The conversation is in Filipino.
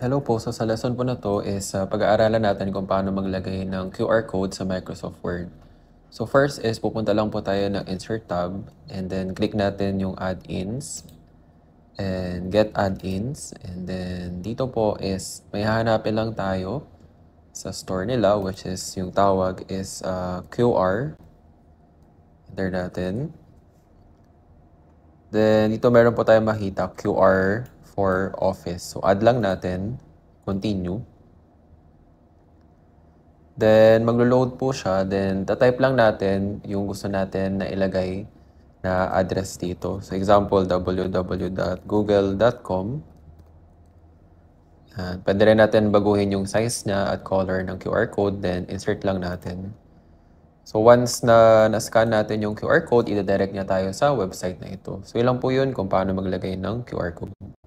Hello po. So sa lesson po na to is uh, pag-aaralan natin kung paano maglagay ng QR code sa Microsoft Word. So first is pupunta lang po tayo ng Insert tab and then click natin yung Add-ins and Get Add-ins and then dito po is may hahanapin lang tayo sa store nila which is yung tawag is uh, ah, QR. Enter natin. Then dito meron po tayong makita QR or office. So, add lang natin. Continue. Then, maglo-load po siya. Then, ta-type lang natin yung gusto natin na ilagay na address dito. So, example, www.google.com. Yan. Pwede rin natin baguhin yung size niya at color ng QR code. Then, insert lang natin. So, once na na-scan natin yung QR code, i-direct niya tayo sa website na ito. So, ilang po yun kung paano maglagay ng QR code.